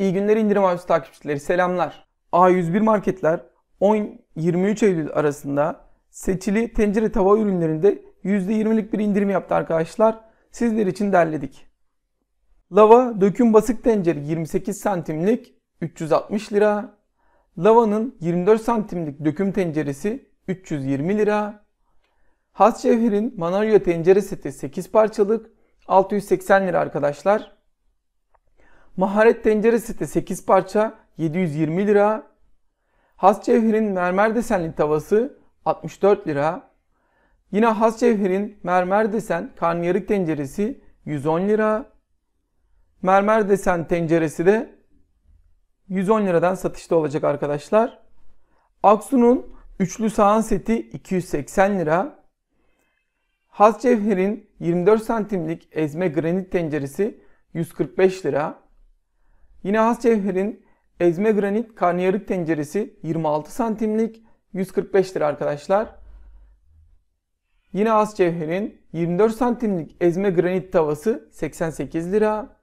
İyi günler indirim avcısı takipçileri selamlar. A101 marketler 10-23 Eylül arasında seçili tencere tava ürünlerinde %20'lik bir indirim yaptı arkadaşlar. Sizler için derledik. Lava döküm basık tencere 28 santimlik 360 lira. Lavanın 24 santimlik döküm tenceresi 320 lira. Has Cevher'in Manaryo tencere seti 8 parçalık 680 lira arkadaşlar. Maharet tencere seti 8 parça 720 lira. Has Cevher'in mermer desenli tavası 64 lira. Yine Has Cevher'in mermer desen karnıyarık tenceresi 110 lira. Mermer desen tenceresi de 110 liradan satışta olacak arkadaşlar. Aksu'nun üçlü sahan seti 280 lira. Has Cevher'in 24 santimlik ezme granit tenceresi 145 lira. Yine Hascevher'in ezme granit karnıyarık tenceresi 26 santimlik 145 lira arkadaşlar. Yine Hascevher'in 24 santimlik ezme granit tavası 88 lira.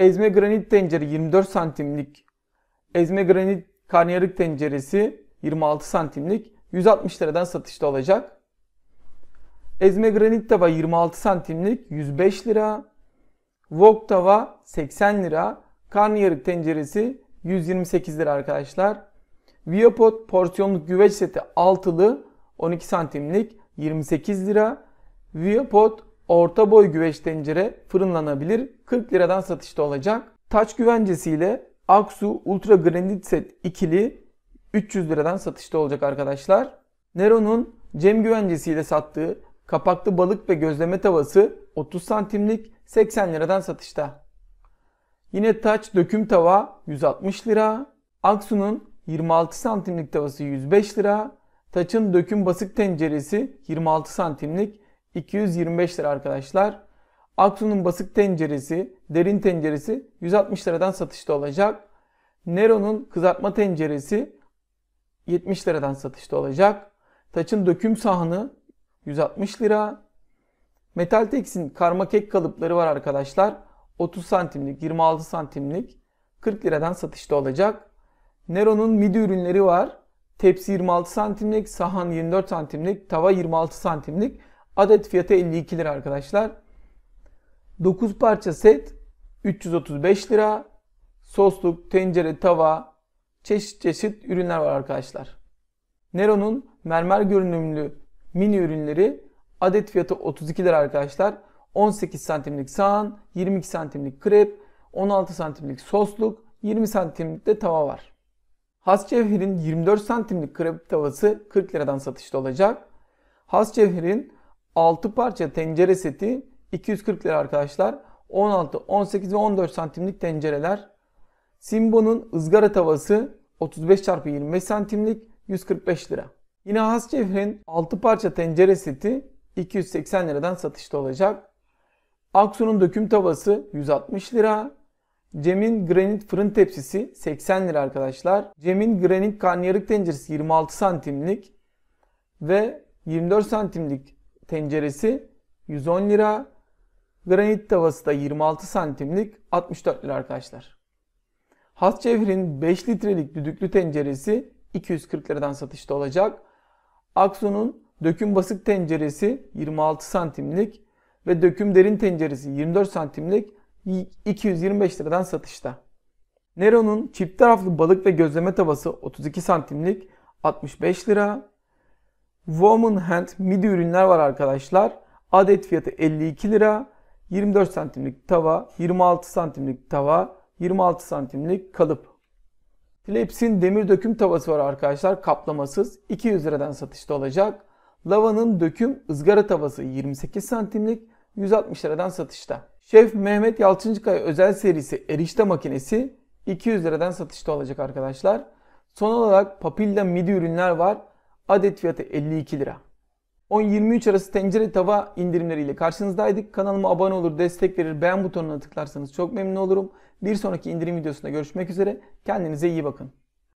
Ezme granit tencere 24 santimlik ezme granit karnıyarık tenceresi 26 santimlik 160 liradan satışta olacak. Ezme granit tava 26 santimlik 105 lira. Wok tava 80 lira. Karnıyarık tenceresi 128 lira arkadaşlar. Viapot porsiyonluk güveç seti altılı 12 santimlik 28 lira. Viapot orta boy güveç tencere fırınlanabilir 40 liradan satışta olacak. Taç güvencesiyle Aksu Ultra Granit Set ikili 300 liradan satışta olacak arkadaşlar. Nero'nun Cem güvencesiyle sattığı kapaklı balık ve gözleme tavası 30 santimlik 80 liradan satışta. Yine Taç döküm tava 160 lira. Aksu'nun 26 santimlik tavası 105 lira. Taç'ın döküm basık tenceresi 26 santimlik 225 lira arkadaşlar. Aksu'nun basık tenceresi, derin tenceresi 160 liradan satışta olacak. Nero'nun kızartma tenceresi 70 liradan satışta olacak. Taç'ın döküm sahanı 160 lira. Metaltex'in karma kek kalıpları var arkadaşlar. 30 santimlik, 26 santimlik 40 liradan satışta olacak. Nero'nun midi ürünleri var. Tepsi 26 santimlik, sahan 24 santimlik, tava 26 santimlik. Adet fiyatı 52 lira arkadaşlar. 9 parça set 335 lira. Sosluk, tencere, tava, çeşit çeşit ürünler var arkadaşlar. Nero'nun mermer görünümlü mini ürünleri adet fiyatı 32 lira arkadaşlar. 18 santimlik sahan, 22 santimlik krep, 16 santimlik sosluk, 20 santimlik de tava var. Has Cevher'in 24 santimlik krep tavası 40 liradan satışta olacak. Has Cevher'in 6 parça tencere seti 240 lira arkadaşlar. 16, 18 ve 14 santimlik tencereler. Simbo'nun ızgara tavası 35 çarpı 25 santimlik 145 lira. Yine Has Cevher'in 6 parça tencere seti 280 liradan satışta olacak. Aksu'nun döküm tavası 160 lira. Cem'in granit fırın tepsisi 80 lira arkadaşlar. Cem'in granit karnıyarık tenceresi 26 santimlik ve 24 santimlik tenceresi 110 lira. Granit tavası da 26 santimlik 64 lira arkadaşlar. Has Cevher'in 5 litrelik düdüklü tenceresi 240 liradan satışta olacak. Aksu'nun döküm basık tenceresi 26 santimlik ve döküm derin tenceresi 24 santimlik 225 liradan satışta. Nero'nun çift taraflı balık ve gözleme tavası 32 santimlik 65 lira. Woman Hand midi ürünler var arkadaşlar. Adet fiyatı 52 lira. 24 santimlik tava, 26 santimlik tava, 26 santimlik kalıp. Philips'in demir döküm tavası var arkadaşlar. Kaplamasız 200 liradan satışta olacak. Lava'nın döküm ızgara tavası 28 santimlik 160 liradan satışta. Şef Mehmet Yalçıncıkaya özel serisi erişte makinesi 200 liradan satışta olacak arkadaşlar. Son olarak Papilla midi ürünler var. Adet fiyatı 52 lira. 10-23 arası tencere tava indirimleriyle karşınızdaydık. Kanalıma abone olur, destek verir, beğen butonuna tıklarsanız çok memnun olurum. Bir sonraki indirim videosunda görüşmek üzere. Kendinize iyi bakın.